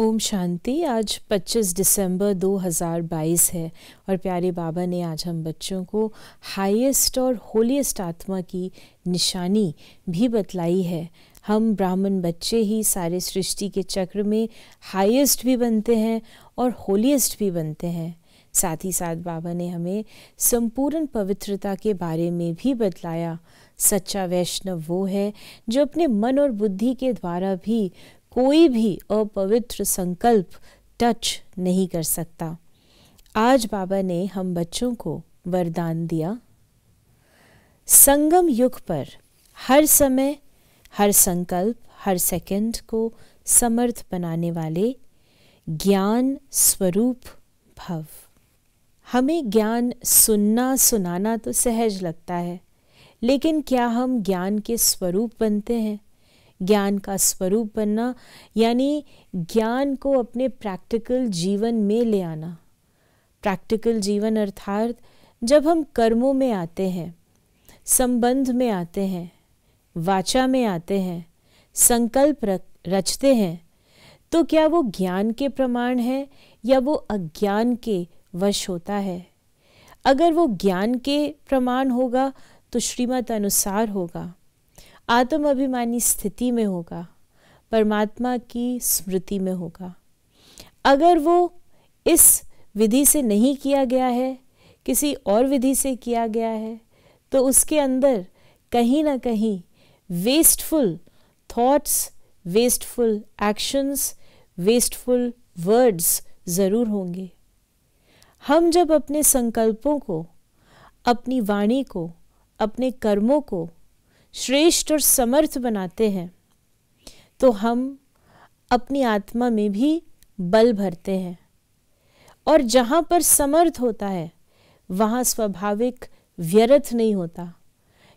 ओम शांति आज 25 दिसंबर 2022 है और प्यारे बाबा ने आज हम बच्चों को हाईएस्ट और होलीस्ट आत्मा की निशानी भी बतलाई है हम ब्राह्मण बच्चे ही सारे सृष्टि के चक्र में हाईएस्ट भी बनते हैं और होलीस्ट भी बनते हैं साथ ही साथ बाबा ने हमें संपूर्ण पवित्रता के बारे में भी बतलाया सच्चा वैष्णव वो है जो अपने मन और बुद्धि के द्वारा भी कोई भी अपवित्र संकल्प टच नहीं कर सकता आज बाबा ने हम बच्चों को वरदान दिया संगम युग पर हर समय हर संकल्प हर सेकंड को समर्थ बनाने वाले ज्ञान स्वरूप भव हमें ज्ञान सुनना सुनाना तो सहज लगता है लेकिन क्या हम ज्ञान के स्वरूप बनते हैं ज्ञान का स्वरूप बनना यानी ज्ञान को अपने प्रैक्टिकल जीवन में ले आना प्रैक्टिकल जीवन अर्थात जब हम कर्मों में आते हैं संबंध में आते हैं वाचा में आते हैं संकल्प रचते हैं तो क्या वो ज्ञान के प्रमाण है या वो अज्ञान के वश होता है अगर वो ज्ञान के प्रमाण होगा तो श्रीमत अनुसार होगा आत्म अभिमानी स्थिति में होगा परमात्मा की स्मृति में होगा अगर वो इस विधि से नहीं किया गया है किसी और विधि से किया गया है तो उसके अंदर कहीं ना कहीं wasteful thoughts wasteful actions wasteful words ज़रूर होंगे हम जब अपने संकल्पों को अपनी वाणी को अपने कर्मों को श्रेष्ठ और समर्थ बनाते हैं तो हम अपनी आत्मा में भी बल भरते हैं और जहाँ पर समर्थ होता है वहाँ स्वाभाविक व्यर्थ नहीं होता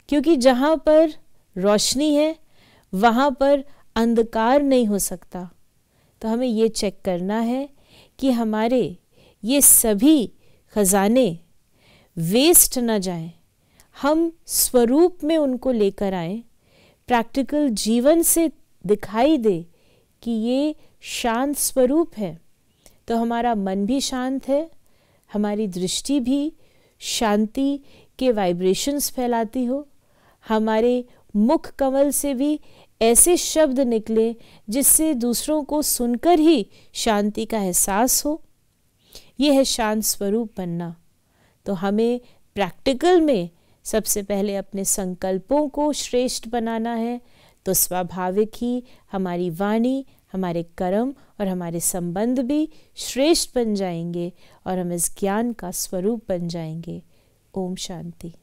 क्योंकि जहाँ पर रोशनी है वहाँ पर अंधकार नहीं हो सकता तो हमें ये चेक करना है कि हमारे ये सभी खजाने वेस्ट ना जाएं हम स्वरूप में उनको लेकर आए प्रैक्टिकल जीवन से दिखाई दे कि ये शांत स्वरूप है तो हमारा मन भी शांत है हमारी दृष्टि भी शांति के वाइब्रेशंस फैलाती हो हमारे मुख कमल से भी ऐसे शब्द निकले जिससे दूसरों को सुनकर ही शांति का एहसास हो यह है शांत स्वरूप बनना तो हमें प्रैक्टिकल में सबसे पहले अपने संकल्पों को श्रेष्ठ बनाना है तो स्वाभाविक ही हमारी वाणी हमारे कर्म और हमारे संबंध भी श्रेष्ठ बन जाएंगे और हम इस ज्ञान का स्वरूप बन जाएंगे ओम शांति